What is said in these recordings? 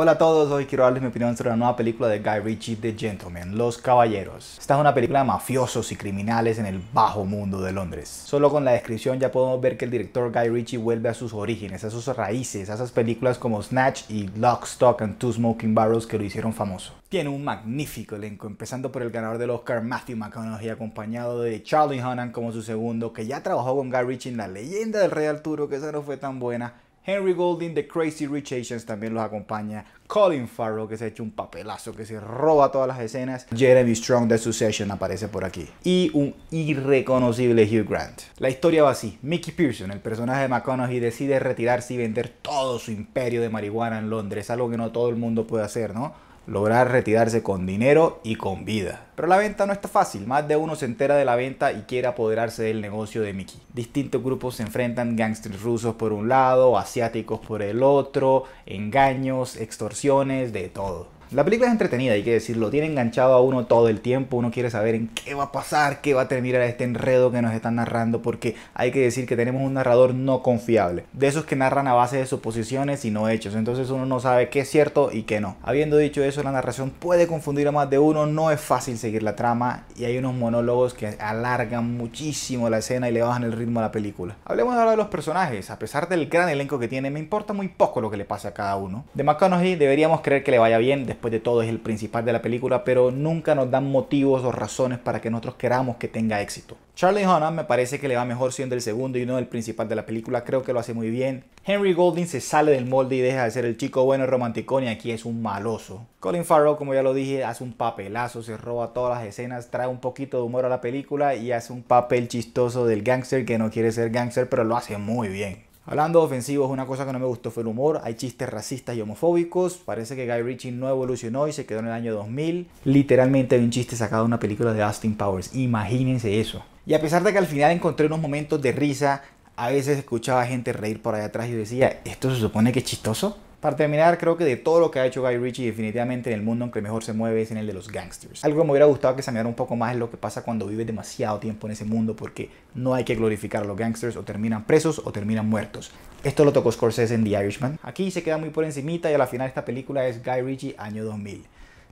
Hola a todos, hoy quiero darles mi opinión sobre la nueva película de Guy Ritchie, The Gentleman, Los Caballeros. Esta es una película de mafiosos y criminales en el bajo mundo de Londres. Solo con la descripción ya podemos ver que el director Guy Ritchie vuelve a sus orígenes, a sus raíces, a esas películas como Snatch y Lock, Stock and Two Smoking Barrels que lo hicieron famoso. Tiene un magnífico elenco, empezando por el ganador del Oscar Matthew McConaughey, acompañado de Charlie Hunnam como su segundo, que ya trabajó con Guy Ritchie en La Leyenda del Rey Arturo, que esa no fue tan buena, Henry Golding de Crazy Rich Asians también los acompaña. Colin Farrell, que se ha hecho un papelazo, que se roba todas las escenas. Jeremy Strong de Succession aparece por aquí. Y un irreconocible Hugh Grant. La historia va así. Mickey Pearson, el personaje de McConaughey, decide retirarse y vender todo su imperio de marihuana en Londres. Algo que no todo el mundo puede hacer, ¿no? lograr retirarse con dinero y con vida. Pero la venta no está fácil, más de uno se entera de la venta y quiere apoderarse del negocio de Mickey. Distintos grupos se enfrentan, gangsters rusos por un lado, asiáticos por el otro, engaños, extorsiones, de todo. La película es entretenida, hay que decirlo, tiene enganchado a uno todo el tiempo, uno quiere saber en qué va a pasar, qué va a terminar este enredo que nos están narrando, porque hay que decir que tenemos un narrador no confiable, de esos que narran a base de suposiciones y no hechos, entonces uno no sabe qué es cierto y qué no. Habiendo dicho eso, la narración puede confundir a más de uno, no es fácil seguir la trama y hay unos monólogos que alargan muchísimo la escena y le bajan el ritmo a la película. Hablemos ahora de los personajes, a pesar del gran elenco que tiene, me importa muy poco lo que le pase a cada uno. De McConaughey deberíamos creer que le vaya bien después de todo es el principal de la película, pero nunca nos dan motivos o razones para que nosotros queramos que tenga éxito. Charlie Hunnam me parece que le va mejor siendo el segundo y no el principal de la película, creo que lo hace muy bien. Henry Golding se sale del molde y deja de ser el chico bueno y romanticón y aquí es un maloso. Colin Farrell, como ya lo dije, hace un papelazo, se roba todas las escenas, trae un poquito de humor a la película y hace un papel chistoso del gángster que no quiere ser gángster, pero lo hace muy bien. Hablando de ofensivos, una cosa que no me gustó fue el humor. Hay chistes racistas y homofóbicos. Parece que Guy Ritchie no evolucionó y se quedó en el año 2000. Literalmente hay un chiste sacado de una película de Austin Powers. Imagínense eso. Y a pesar de que al final encontré unos momentos de risa, a veces escuchaba gente reír por allá atrás y decía, ¿esto se supone que es chistoso? Para terminar, creo que de todo lo que ha hecho Guy Ritchie, definitivamente en el mundo en que mejor se mueve es en el de los gangsters. Algo que me hubiera gustado que se un poco más es lo que pasa cuando vives demasiado tiempo en ese mundo, porque no hay que glorificar a los gangsters, o terminan presos o terminan muertos. Esto lo tocó Scorsese en The Irishman. Aquí se queda muy por encimita y a la final esta película es Guy Ritchie año 2000.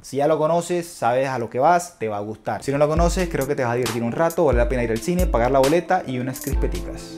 Si ya lo conoces, sabes a lo que vas, te va a gustar. Si no lo conoces, creo que te vas a divertir un rato, vale la pena ir al cine, pagar la boleta y unas crispeticas.